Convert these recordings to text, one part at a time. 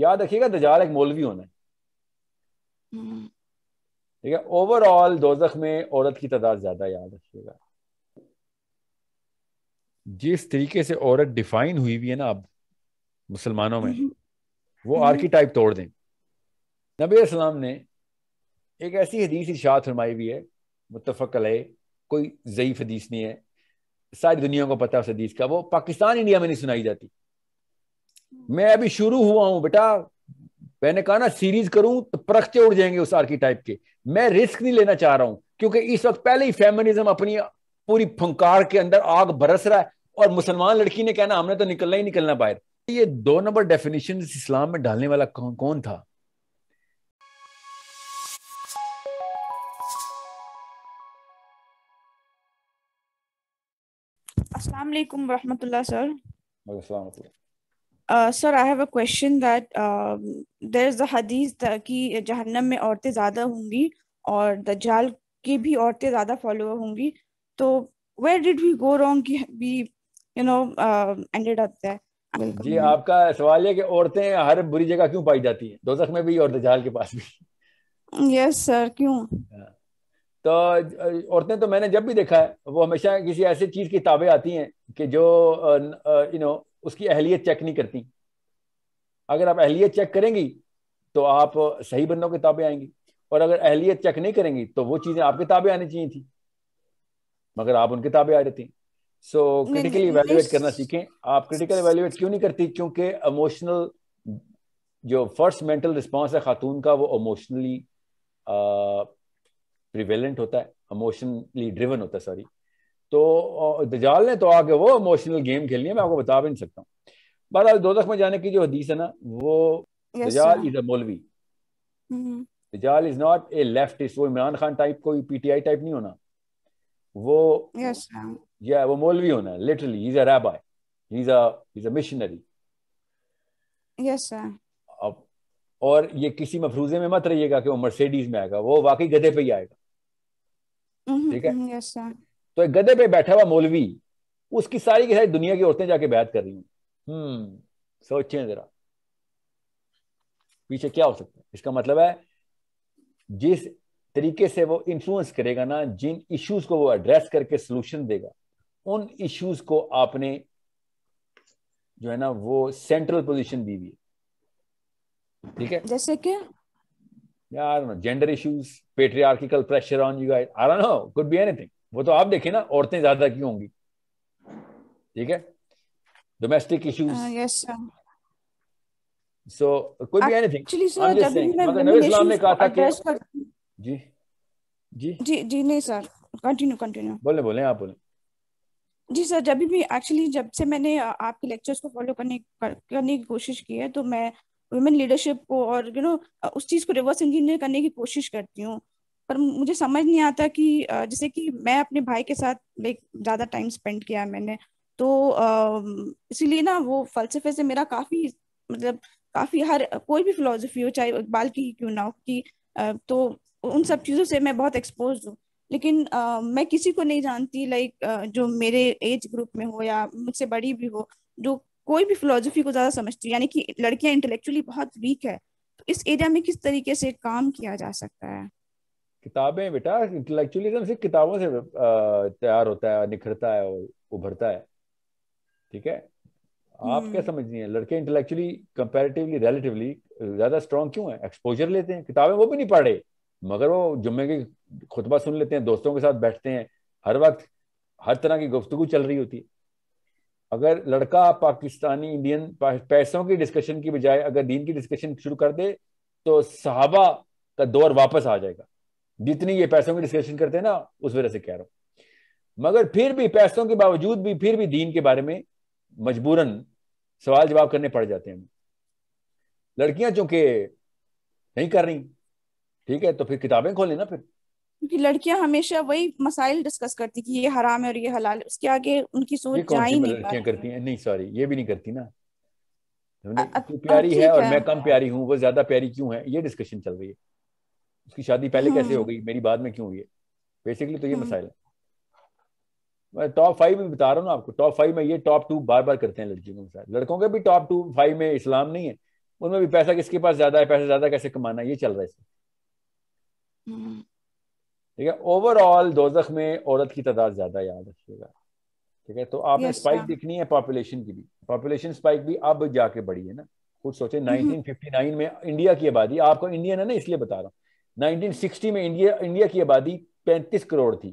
याद रखिएगा दजाल एक मौलवी होना है हम्म। ठीक है ओवरऑल दोजख में औरत की तादाद ज्यादा याद रखिएगा जिस तरीके से औरत डिफाइन हुई हुई है ना अब मुसलमानों में हम्म। वो आर्किटाइप हम्म। तोड़ दें नबी इस्लाम ने एक ऐसी हदीस इशात फरमाई हुई है मुतफ़क अलह कोई ज़यीफ़ हदीस नहीं है सारी दुनिया को पता है उस हदीस का वो पाकिस्तान इंडिया में नहीं सुनाई जाती मैं अभी शुरू हुआ हूं बेटा मैंने कहा ना सीरीज करूं तो परखते उड़ जाएंगे उस आर्किटाइप के मैं रिस्क नहीं लेना चाह रहा हूं क्योंकि इस वक्त पहले ही फेमनिज्म अपनी पूरी फंकार के अंदर आग बरस रहा है और मुसलमान लड़की ने कहना हमने तो निकलना ही निकलना बाहर ये दो नंबर डेफिनेशन इस्लाम में डालने वाला कौन, कौन था अस्सलाम वालेकुम रहमतुल्लाह sir Uh, sir, I have a question that um, there's a hadith कि जहन्नम में औरतें ज़्यादा होंगी और दज्जाल की भी औरतें ज़्यादा फॉलोअर होंगी तो where did we go wrong कि we you know uh, ended up there जी आपका सवाल है कि औरतें हर बुरी जगह क्यों पाई जाती हैं दोजख में भी और दजाल के पास भी यस सर क्यों हाँ। तो औरतें तो मैंने जब भी देखा है वो हमेशा किसी ऐसी चीज की ताबे आती हैं कि जो यू नो उसकी अहलियत चेक नहीं करती अगर आप अहलियत चेक करेंगी तो आप सही बंदों के ताबे आएंगी और अगर अहलियत चेक नहीं करेंगी तो वो चीज़ें आपके ताबे आनी चाहिए थी मगर आप उनके ताबे आ जाती हैं सो क्रिटिकली इवेल्यूएट करना सीखें आप क्रिटिकल इवेल्युएट क्यों नहीं करती क्योंकि इमोशनल जो फर्स्ट मेंटल रिस्पॉन्स है खातून का वो इमोशनली प्रिवेलेंट होता है इमोशनली ड्रिवन होता है सॉरी तो दजाल ने तो आके वो इमोशनल गेम खेलनी है मैं आपको बता भी नहीं सकता हूँ बहरहाल दो में जाने की जो हदीस है ना वो दजाल इज अ मौलवी दजाल इज नॉट ए लेफ्टिस्ट वो इमरान खान टाइप कोई पीटीआई टाइप नहीं होना वो yes, या वो मौलवी होना literally is a rabbi is a is a missionary yes sir अब और ये किसी मफरूजे में मत रहिएगा कि वो मर्सिडीज में आएगा वो वाकई गधे पे ही आएगा mm-hmm, ठीक है यस mm-hmm, yes, तो एक गधे पे बैठा हुआ मौलवी उसकी सारी की सारी दुनिया की औरतें जाके बैत कर रही हूं हम्म सोचें जरा पीछे क्या हो सकता है इसका मतलब है जिस तरीके से वो इन्फ्लुएंस करेगा ना जिन इश्यूज को वो एड्रेस करके सोल्यूशन देगा उन इश्यूज को आपने जो है ना वो सेंट्रल पोजीशन दी हुई ठीक है जैसे कि यार gender issues patriarchal pressure on you guys I don't know could be anything वो तो आप देखें ना औरतें ज्यादा क्यों होंगी ठीक है डोमेस्टिक इश्यूज सो कोई भी एनीथिंग इस्लाम ने कहा था कि जी जी जी जी नहीं सर कंटिन्यू कंटिन्यू बोले बोले आप बोले जी सर जब भी एक्चुअली जब से मैंने आपके लेक्चर्स को फॉलो करने करने की कोशिश की है तो मैं वुमेन लीडरशिप को और यू you नो know, उस चीज़ को रिवर्स इंजीनियर करने की कोशिश करती हूँ पर मुझे समझ नहीं आता कि जैसे कि मैं अपने भाई के साथ लाइक ज़्यादा टाइम स्पेंड किया है मैंने तो इसीलिए ना वो फलसफे से मेरा काफ़ी मतलब काफ़ी हर कोई भी फिलोसफी हो चाहे इकबाल की क्यों ना हो कि तो उन सब चीज़ों से मैं बहुत एक्सपोज हूँ लेकिन आ, मैं किसी को नहीं जानती लाइक जो मेरे एज ग्रुप में हो या मुझसे बड़ी भी हो जो कोई भी फिलोसफी को ज़्यादा समझती यानी कि लड़कियां इंटेलेक्चुअली बहुत वीक है तो इस एरिया में किस तरीके से काम किया जा सकता है किताबें बेटा इंटेलेक्चुअलिज्म सिर्फ किताबों से तैयार होता है निखरता है और उभरता है ठीक है आप क्या हम्म। समझनी है लड़के इंटेलेक्चुअली कंपेरेटिवली रिलेटिवली ज्यादा स्ट्रांग क्यों है एक्सपोजर लेते हैं किताबें वो भी नहीं पढ़े मगर वो जुम्मे की खुतबा सुन लेते हैं दोस्तों के साथ बैठते हैं हर वक्त हर तरह की गुफ्तु चल रही होती है अगर लड़का पाकिस्तानी इंडियन पैसों की डिस्कशन की बजाय अगर दीन की डिस्कशन शुरू कर दे तो सहाबा का दौर वापस आ जाएगा जितनी ये पैसों की डिस्कशन करते हैं ना उस वजह से कह रहा हूं मगर फिर भी पैसों के बावजूद भी फिर भी दीन के बारे में मजबूरन सवाल जवाब करने पड़ जाते हैं लड़कियां चूंकि नहीं कर रही ठीक है तो फिर किताबें खोल ना फिर क्योंकि लड़कियां हमेशा वही मसाइल डिस्कस करती कि ये हराम है और ये हलाल उसके आगे उनकी सोच जा ही नहीं लड़कियां करती हैं नहीं सॉरी ये भी नहीं करती ना तुमने प्यारी है और मैं कम प्यारी हूँ वो ज्यादा प्यारी क्यों है ये डिस्कशन चल रही है उसकी शादी पहले कैसे हो हाँ। गई मेरी बाद में क्यों हुई है बेसिकली तो ये हाँ। मसाइल है मैं टॉप फाइव भी बता रहा हूँ आपको टॉप फाइव में ये टॉप टू बार बार करते हैं लड़कियों के मसाइल लड़कों के भी टॉप टू फाइव में इस्लाम नहीं है उनमें भी पैसा किसके पास ज्यादा है पैसा ज्यादा कैसे कमाना ये चल रहा है हम्म। ठीक है ओवरऑल दोजख में औरत की तादाद ज्यादा याद रखिएगा ठीक है तो आपने स्पाइक देखनी है पॉपुलेशन की भी पॉपुलेशन स्पाइक भी अब जाके बढ़ी है ना खुद सोचे 1959 में इंडिया की आबादी आपको इंडिया है ना इसलिए बता रहा हूँ 1960 में इंडिया इंडिया की आबादी 35 करोड़ थी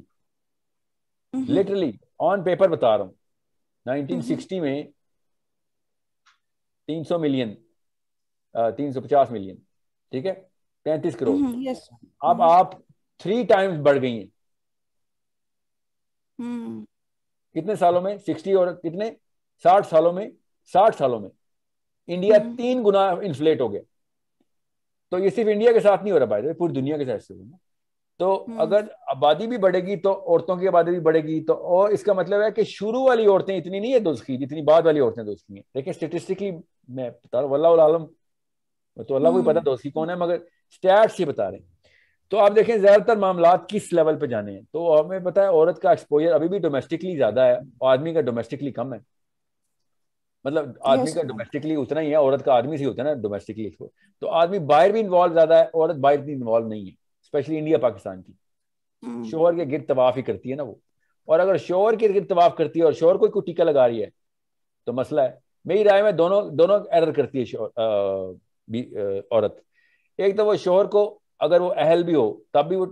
लिटरली ऑन पेपर बता रहा हूं 1960 हम्म। में 300 मिलियन तीन सौ पचास मिलियन ठीक है पैंतीस करोड़ हम्म, अब हम्म। आप थ्री टाइम्स बढ़ गई हैं कितने सालों में सिक्सटी और कितने साठ सालों में साठ सालों में इंडिया तीन गुना इन्फ्लेट हो गया तो ये सिर्फ इंडिया के साथ नहीं हो रहा भाई पूरी दुनिया के साथ से हो तो हम्म। अगर आबादी भी बढ़ेगी तो औरतों की आबादी भी बढ़ेगी तो और इसका मतलब है कि शुरू वाली औरतें इतनी नहीं है दोस्ती जितनी बाद वाली औरतें दोस्ती हैं लेकिन स्टेटिस्टिकली मैं बता रहा हूँ आलम तो अल्लाह को पता हम्म। दोस्ती कौन है मगर स्टैट्स ही बता रहे हैं तो आप देखें ज्यादातर मामला किस लेवल पे जाने हैं तो हमें पता है औरत का एक्सपोजर अभी भी डोमेस्टिकली ज्यादा है आदमी का डोमेस्टिकली कम है मतलब आदमी का डोमेस्टिकली उतना ही है औरत का आदमी से होता है ना डोमेस्टिकली तो आदमी बाहर भी इन्वॉल्व ज्यादा है औरत बाहर भी इन्वॉल्व नहीं है स्पेशली इंडिया पाकिस्तान की hmm. शोहर के गिर तवाफ ही करती है ना वो और अगर शोहर के गिर तवाफ करती है और शोहर को टीका लगा रही है तो मसला है मेरी राय में दोनों दोनों एरर करती है औरत एक तो वो शोहर को अगर वो अहल भी हो तब भी वो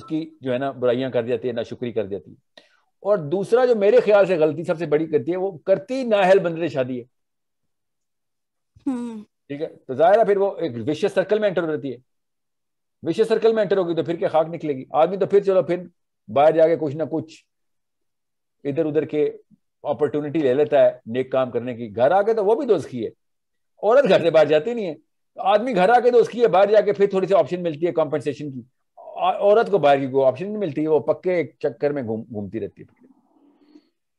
उसकी जो है ना बुराइयां कर देती है ना शुक्री कर देती है और दूसरा जो मेरे ख्याल से गलती सबसे बड़ी करती है वो करती नाहल बंदे शादी है हम्म। ठीक है तो जाहिर है फिर वो एक विशेष सर्कल में एंटर हो रहती है विशेष सर्कल में एंटर होगी तो फिर क्या खाक निकलेगी आदमी तो फिर चलो फिर बाहर जाके कुछ ना कुछ इधर उधर के अपॉर्चुनिटी ले लेता है नेक काम करने की घर आके तो वो भी की है औरत घर से बाहर जाती नहीं है आदमी घर आके दोस्त की है बाहर जाके फिर थोड़ी सी ऑप्शन मिलती है कॉम्पनसेशन की औरत को बाहर की कोई ऑप्शन नहीं मिलती वो पक्के एक चक्कर में घूमती गुम, रहती है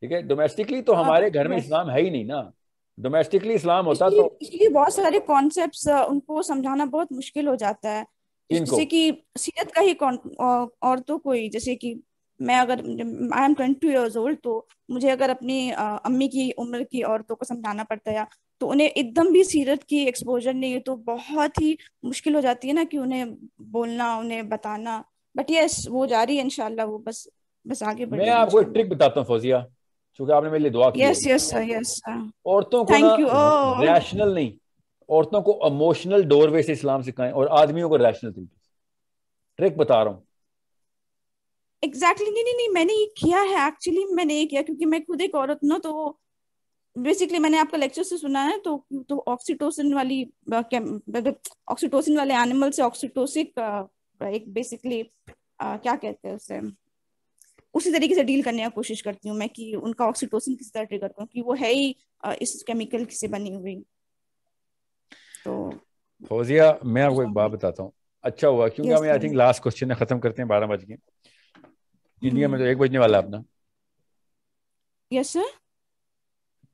ठीक है डोमेस्टिकली तो हाँ, हमारे तो घर में इस्लाम है ही नहीं ना डोमेस्टिकली इस्लाम होता तो इसलिए बहुत सारे कॉन्सेप्ट उनको समझाना बहुत मुश्किल हो जाता है जैसे कि सीरत का ही औरतों को ही जैसे कि मैं अगर I am twenty two years old तो मुझे अगर अपनी अम्मी की उम्र की औरतों को समझाना पड़ता है या तो उन्हें एकदम भी सीरत की एक्सपोजर नहीं है तो बहुत ही मुश्किल हो जाती है ना कि उन्हें बोलना उन्हें बताना बट यस वो जा रही है इनशाला वो बस बस आगे बढ़ मैं आपको एक ट्रिक बताता हूँ फौजिया क्योंकि आपने मेरे लिए दुआ की यस यस सर यस औरतों को थैंक यू रैशनल नहीं औरतों को इमोशनल डोरवे से इस्लाम सिखाएं और आदमियों को रैशनल तरीके से ट्रिक बता रहा हूँ एग्जैक्टली exactly, नहीं नहीं नहीं मैंने ये किया है एक्चुअली मैंने ये किया क्योंकि मैं खुद एक औरत ना तो बेसिकली मैंने आपका लेक्चर से सुना है तो तो ऑक्सीटोसिन वाली ऑक्सीटोसिन मतलब वाले एनिमल से ऑक्सीटोसिक एक बेसिकली क्या कहते हैं उसे उसी तरीके से डील करने की कोशिश करती हूँ मैं कि उनका ऑक्सीटोसिन किस तरह ट्रिगर करूँ कि वो है ही इस केमिकल से बनी हुई तो फौजिया मैं आपको एक बात बताता हूँ अच्छा हुआ क्योंकि हमें आई थिंक लास्ट क्वेश्चन है खत्म करते हैं बारह बज के हम्म। इंडिया में तो एक बजने वाला है अपना यस सर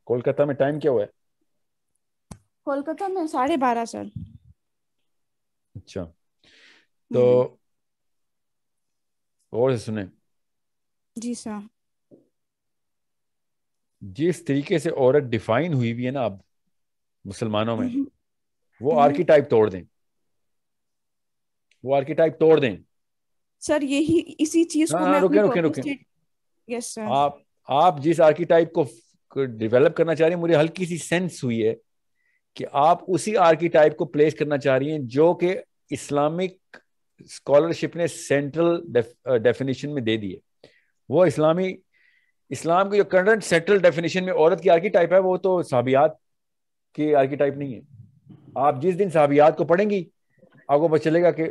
कोलकाता में टाइम क्या हुआ है कोलकाता में साढ़े बारह सर अच्छा हम्म। तो और सुने जी सर जिस तरीके से औरत डिफाइन हुई हुई है ना अब मुसलमानों में हम्म। वो आर्किटाइप हम्म। तोड़ दें वो आर्किटाइप तोड़ दें सर यही इसी चीज को हाँ, मैं रुके रुके रुके यस सर आप आप जिस आर्किटाइप को को डेवलप करना चाह रही हैं मुझे हल्की सी सेंस हुई है कि आप उसी आर्किटाइप को प्लेस करना चाह रही हैं जो कि इस्लामिक स्कॉलरशिप ने सेंट्रल डेफिनेशन uh, में दे दिए वो इस्लामी इस्लाम की जो करंट सेंट्रल डेफिनेशन में औरत की आर्किटाइप है वो तो साहबियात की आर्किटाइप नहीं है आप जिस दिन साहबियात को पढ़ेंगी आपको पता चलेगा कि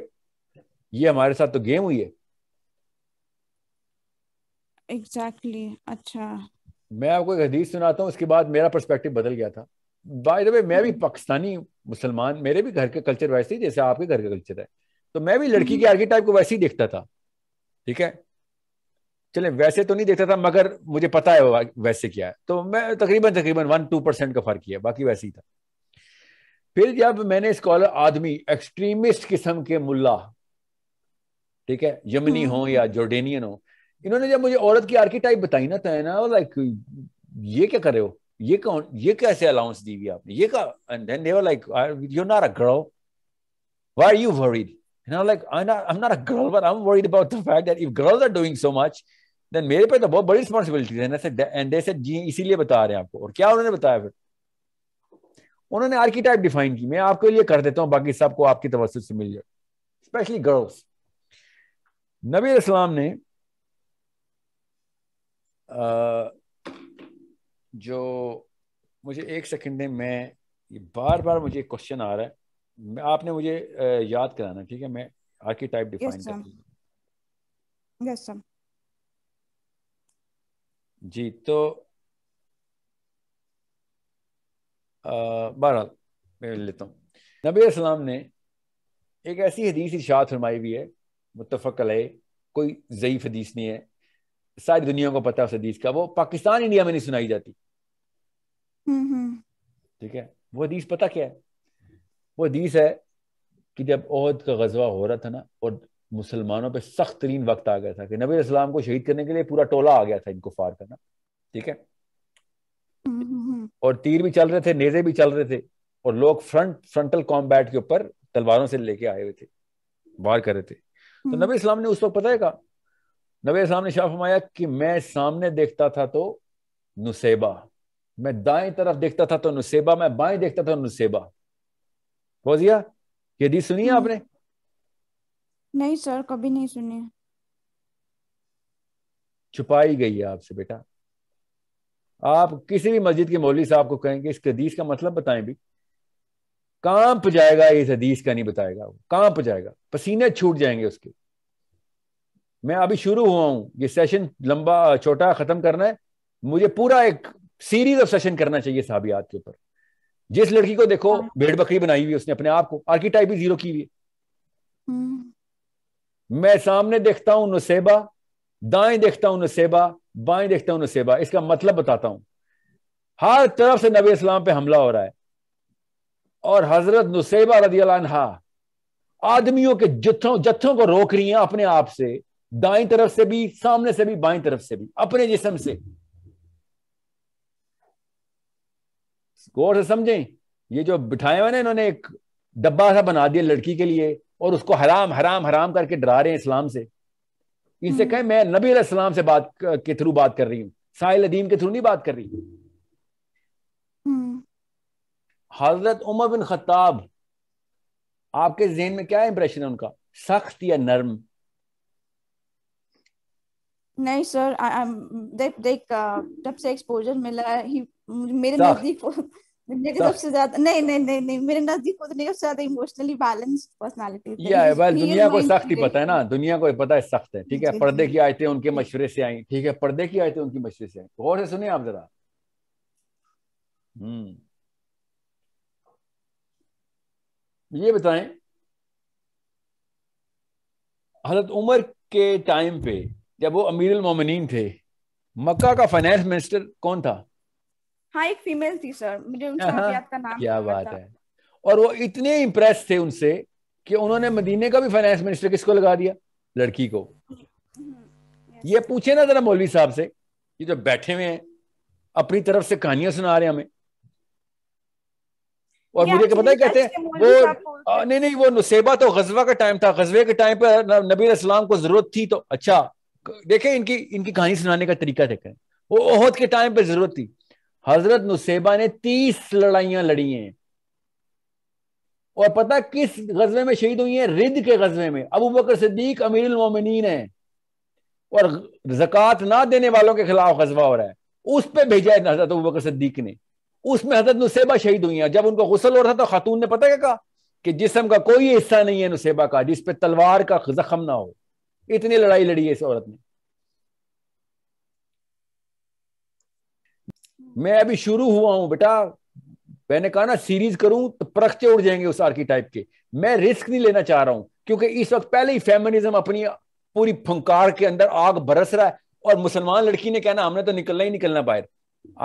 ये हमारे साथ तो गेम हुई है एग्जैक्टली exactly. अच्छा मैं आपको एक हदीस सुनाता हूँ उसके बाद मेरा पर्सपेक्टिव बदल गया था बाय द वे मैं भी हम्म। पाकिस्तानी मुसलमान मेरे भी घर के कल्चर वैसे ही जैसे आपके घर का कल्चर है तो मैं भी लड़की हम्म। के आर्किटाइप को वैसे ही देखता था ठीक है चले वैसे तो नहीं देखता था मगर मुझे पता है वैसे क्या है तो मैं तकरीबन तकरीबन वन टू परसेंट का फर्क किया बाकी वैसे ही था फिर जब मैंने स्कॉलर आदमी एक्सट्रीमिस्ट किस्म के मुल्ला ठीक है यमनी हो हम्म। या जोर्डेनियन हो इन्होंने जब मुझे औरत की आर्किटाइप बताई ना तो है ना लाइक ये क्या कर रहे हो ये कौन ये कैसे अलाउंस दी हुई आपने ये का and then they were like you not a girl why are you worried And I'm like, I'm not, I'm not a girl, but I'm worried about the fact that if girls are doing so much, then मेरे पे तो बहुत बड़ी responsibility है said, and they said, जी इसीलिए बता रहे हैं आपको और क्या उन्होंने बताया फिर उन्होंने आर्किटाइप डिफाइन की मैं आपके लिए कर देता हूँ बाकी सबको आपकी तवज्जो से मिल जाए स्पेशली गर्ल्स नबी इस्लाम ने जो मुझे एक सेकंड में ये बार बार मुझे क्वेश्चन आ रहा है आपने मुझे याद कराना ठीक है मैं आर्किटाइप डिफाइन कर यस सर जी तो बहरहाल मैं लेता हूँ नबी सलाम ने एक ऐसी हदीस इशात फरमाई हुई है मुतफ़ल कोई ज़यीफ़ हदीस नहीं है सारी दुनिया को पता है उस हदीस का वो पाकिस्तान इंडिया में नहीं सुनाई जाती हम्म, हम्म। ठीक है वो हदीस पता क्या है वो हदीस है कि जब ओहद का गजवा हो रहा था ना और मुसलमानों पे सख्त तरीन वक्त आ गया था कि नबी इस्लाम को शहीद करने के लिए पूरा टोला आ गया था इनको फार करना ठीक है हम्म, और तीर भी चल रहे थे नेजे भी चल रहे थे और लोग फ्रंट फ्रंटल कॉम्बैट के ऊपर तलवारों से लेके आए हुए थे वार कर रहे थे तो नबी इस्लाम ने उस वक्त पता है कहा नबी ने शाह फरमाया कि मैं सामने देखता था तो नुसेबा मैं दाएं तरफ देखता था तो नुसेबा मैं बाएं देखता था तो नुसेबा फौजिया ये दी सुनी है हम्म। आपने नहीं सर कभी नहीं सुनी छुपाई गई है आपसे बेटा आप किसी भी मस्जिद के मौलवी साहब को कहेंगे इस हदीस का मतलब बताएं भी कांप जाएगा इस हदीस का नहीं बताएगा वो कांप जाएगा पसीने छूट जाएंगे उसके मैं अभी शुरू हुआ हूं ये सेशन लंबा छोटा खत्म करना है मुझे पूरा एक सीरीज ऑफ सेशन करना चाहिए साबियात के ऊपर जिस लड़की को देखो हाँ। भेड़ बकरी बनाई हुई उसने अपने आप को आर्किटाइप जीरो की हुई हम्म। मैं सामने देखता हूं नसेबा दाएं देखता हूं नसेबा बाएं देखता हूं नसेबा इसका मतलब बताता हूं हर तरफ से नबी इस्लाम पे हमला हो रहा है और हजरत नुसेबा रदी आदमियों के जत्थों जत्थों को रोक रही हैं अपने आप से दाई तरफ से भी सामने से भी बाई तरफ से भी अपने जिसम से गौर से समझें ये जो बिठाए हुए ना इन्होंने एक डब्बा सा बना दिया लड़की के लिए और उसको हराम हराम हराम करके डरा रहे हैं इस्लाम से इनसे हम्म। कहें मैं नबी इस्लाम से बात के थ्रू बात कर रही हूँ साहिल अदीम के थ्रू नहीं बात कर रही हम्म। हजरत उमर बिन खत्ताब आपके जहन में क्या इंप्रेशन है उनका सख्त या नर्म नहीं सर देख देख जब से एक्सपोजर मिला ही मेरे नजदीक नहीं नहीं नहीं मेरे नजदीक को सख्त को पर्दे की उनके मशवरे से आई ठीक है पर्दे की आयतें उनके मशवरे से आई गौर आप जरा हम्म ये बताएं हजरत उमर के टाइम पे जब वो अमीर मोमिन थे मक्का का फाइनेंस मिनिस्टर कौन था हाँ एक फीमेल थी सर मुझे हाँ, हाँ, याद का नाम क्या बात है और वो इतने इम्प्रेस थे उनसे कि उन्होंने मदीने का भी फाइनेंस मिनिस्टर किसको लगा दिया लड़की को हम्म, ये पूछे ना जरा मौलवी साहब से ये जो बैठे हुए हैं अपनी तरफ से कहानियां सुना रहे हैं हमें और मुझे क्या पता है कहते हैं वो नहीं नहीं वो नुसेबा तो गजबा का टाइम था गजबे के टाइम पर नबी इस्लाम को जरूरत थी तो अच्छा देखें इनकी इनकी कहानी सुनाने का तरीका देखें वो ओहद के टाइम पे जरूरत थी हजरत नुसेबा ने तीस लड़ाइयां लड़ी हैं और पता किस गजबे में शहीद हुई है रिद के गजबे में अबू बकर सिद्दीक अमीर उमिन है और जक़ात ना देने वालों के खिलाफ गजबा हो रहा है उस पर भेजा है हजरत अबू बकर सिद्दीक ने उसमें हजरत नुसेबा शहीद हुई हैं जब उनको गुसल हो रहा था तो खातून ने पता क्या कहा कि जिसम का कोई हिस्सा नहीं है नुसेबा का जिसपे तलवार का जख्म ना हो इतनी लड़ाई लड़ी है इस औरत ने मैं अभी शुरू हुआ हूं बेटा मैंने कहा ना सीरीज करूं तो प्रखते उड़ जाएंगे उस टाइप के मैं रिस्क नहीं लेना चाह रहा हूं क्योंकि इस वक्त पहले ही फेमिनिज्म अपनी पूरी फंकार के अंदर आग बरस रहा है और मुसलमान लड़की ने कहना हमने तो निकलना ही निकलना बाहर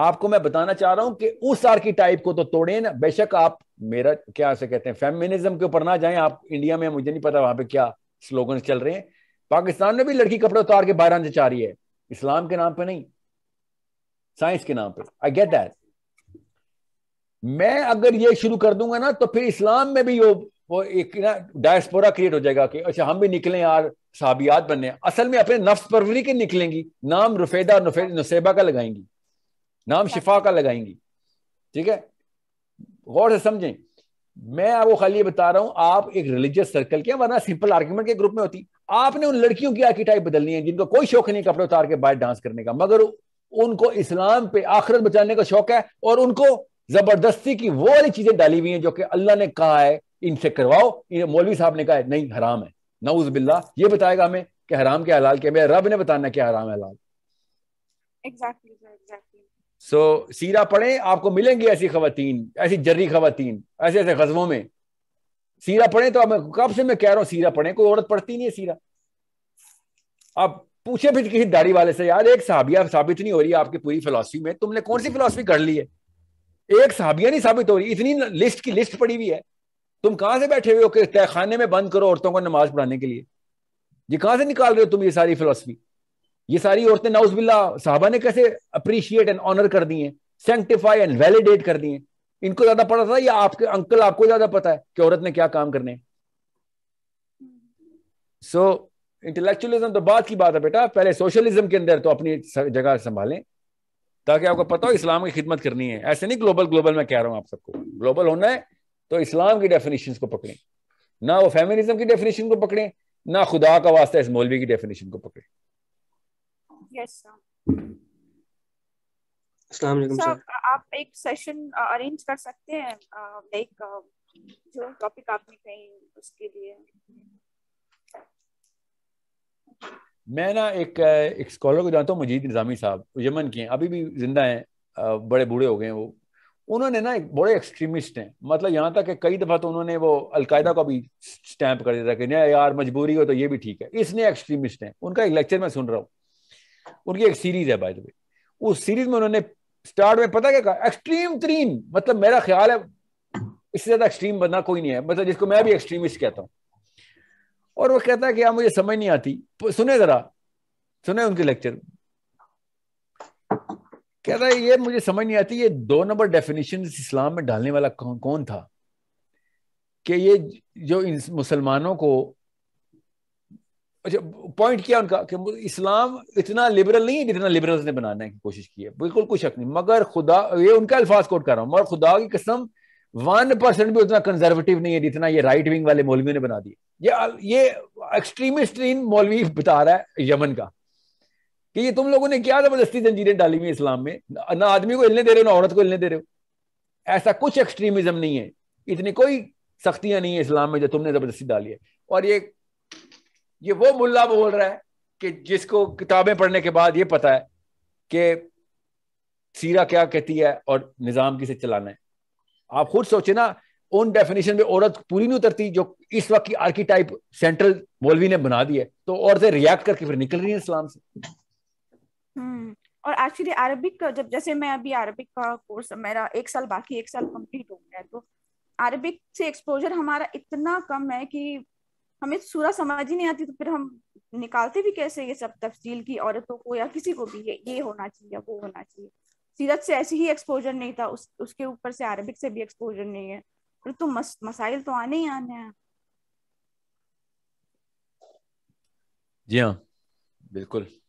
आपको मैं बताना चाह रहा हूं कि उस टाइप को तो तोड़े ना बेशक आप मेरा क्या से कहते हैं फेमिनिज्म के ऊपर ना जाएं आप इंडिया में मुझे नहीं पता वहां पे क्या स्लोगन चल रहे हैं पाकिस्तान में भी लड़की कपड़े उतार के बाहर जा रही है इस्लाम के नाम पे नहीं साइंस के नाम पे आई गेट दैट मैं अगर ये शुरू कर दूंगा ना तो फिर इस्लाम में भी वो वो एक ना डायस्पोरा क्रिएट हो जाएगा कि अच्छा हम भी निकले यार साबियात बनने असल में अपने नफ्स परवरी के निकलेंगी नाम रुफेदा नुसेबा का लगाएंगी नाम शिफा का लगाएंगी ठीक है गौर से समझें मैं आपको खाली बता रहा हूं आप एक रिलीजियस सर्कल के वरना सिंपल आर्ग्यूमेंट के ग्रुप में होती आपने उन लड़कियों की आर्किटाइप बदलनी है जिनको कोई शौक नहीं कपड़े उतार के बाहर डांस करने का मगर उनको इस्लाम पे आखिरत बचाने का शौक है और उनको जबरदस्ती की वो वाली चीजें डाली हुई हैं जो कि अल्लाह ने कहा है इनसे करवाओ मौलवी साहब ने कहा है नहीं हराम है नउज बिल्ला ये बताएगा हमें कि हराम क्या हलाल क्या मेरे रब ने बताना क्या हराम है हलाल एग्जैक्टली सो सीरा पढ़े आपको मिलेंगी ऐसी खातन ऐसी जर्री खातन ऐसे ऐसे गजबों में सीरा पढ़े तो मैं कब से मैं कह रहा हूं सीरा पढ़े कोई औरत पढ़ती नहीं है सीरा अब पूछे भी किसी दाढ़ी वाले से यार एक साहबिया साबित नहीं हो रही आपकी पूरी फिलोसफी में तुमने कौन सी फिलोसफी कर ली है एक साहबिया नहीं साबित हो रही इतनी लिस्ट की लिस्ट पड़ी हुई है तुम कहां से बैठे हुए हो कि तहखाने में बंद करो औरतों को नमाज पढ़ाने के लिए ये कहां से निकाल रहे हो तुम ये सारी फिलोसफी ये सारी औरतें बिल्ला साहबा ने कैसे अप्रिशिएट एंड ऑनर कर दी है सेंटिफाई एंड वैलिडेट कर दी है इनको ज्यादा पता था या आपके अंकल आपको ज्यादा पता है कि औरत ने क्या काम करने सो इंटेलेक्चुअलिज्म तो बाद की बात है बेटा पहले सोशलिज्म के अंदर तो अपनी जगह संभालें ताकि आपको पता हो इस्लाम की खिदमत करनी है ऐसे नहीं ग्लोबल ग्लोबल मैं कह रहा हूं आप सबको ग्लोबल होना है तो इस्लाम की डेफिनेशन को पकड़ें ना वो फेमिनिज्म की डेफिनेशन को पकड़ें ना खुदा का वास्ता इस मौलवी की डेफिनेशन को पकड़ें yes, sir. सर आप एक सेशन अरेंज कर सकते हैं लाइक जो टॉपिक आपने कहीं उसके लिए मैं ना एक एक स्कॉलर को जानता हूँ मजीद निज़ामी साहब यमन के हैं अभी भी जिंदा हैं बड़े बूढ़े हो गए हैं वो उन्होंने ना एक बड़े एक्सट्रीमिस्ट हैं मतलब यहाँ तक कि कई दफ़ा तो उन्होंने वो अलकायदा को भी स्टैंप कर दिया था कि नहीं यार मजबूरी हो तो ये भी ठीक है इसने एक्सट्रीमिस्ट हैं उनका एक लेक्चर मैं सुन रहा हूँ उनकी एक सीरीज़ है बाय द वे उस सीरीज में उन्होंने स्टार्ट में पता क्या कहा एक्सट्रीम तरीन मतलब मेरा ख्याल है इससे ज्यादा एक्सट्रीम बंदा कोई नहीं है मतलब जिसको मैं भी एक्सट्रीमिस्ट कहता हूँ और वो कहता है कि यार मुझे समझ नहीं आती सुने जरा सुने उनके लेक्चर कहता है ये मुझे समझ नहीं आती ये दो नंबर डेफिनेशन इस्लाम में डालने वाला कौन कौन था कि ये जो इन मुसलमानों को अच्छा पॉइंट क्या उनका कि इस्लाम इतना लिबरल नहीं है जितना लिबरल्स ने बनाने की कोशिश की है बिल्कुल कोई शक नहीं मगर खुदा ये उनका अल्फाज कोट कर रहा हूँ मगर खुदा की कसम वन परसेंट भी उतना कंजर्वेटिव नहीं है जितना ये राइट विंग वाले मौलवियों ने बना दिया ये ये एक्सट्रीमिस्ट इन मौलवी बता रहा है यमन का कि ये तुम लोगों ने क्या जबरदस्ती जंजीरें डाली हुई इस्लाम में ना आदमी को हिलने दे रहे हो ना औरत को हिलने दे रहे हो ऐसा कुछ एक्सट्रीमिज्म नहीं है इतनी कोई सख्तियां नहीं है इस्लाम में जो तुमने जबरदस्ती डाली है और ये ये वो मुल्ला बोल रहा है कि जिसको किताबें पढ़ने के बाद ये पता है कि सीरा क्या कहती है और निज़ाम किसे चलाना है आप खुद सोचे ना उन डेफिनेशन में औरत पूरी नहीं उतरती जो इस वक्त की आर्किटाइप सेंट्रल मौलवी ने बना दी है तो औरतें रिएक्ट करके फिर निकल रही है इस्लाम से हम्म, और एक्चुअली अरबिक जब जैसे मैं अभी अरबिक का कोर्स मेरा एक साल बाकी एक साल कंप्लीट हो गया है तो अरबिक से एक्सपोजर हमारा इतना कम है कि हमें तो सूरा समझ ही नहीं आती तो फिर हम निकालते भी कैसे ये सब तफसील की औरतों को या किसी को भी ये ये होना चाहिए वो होना चाहिए सीरत से ऐसी ही एक्सपोजर नहीं था उस उसके ऊपर से अरबिक से भी एक्सपोजर नहीं है फिर तो मस, मसाइल तो आने ही आने हैं जी हाँ बिल्कुल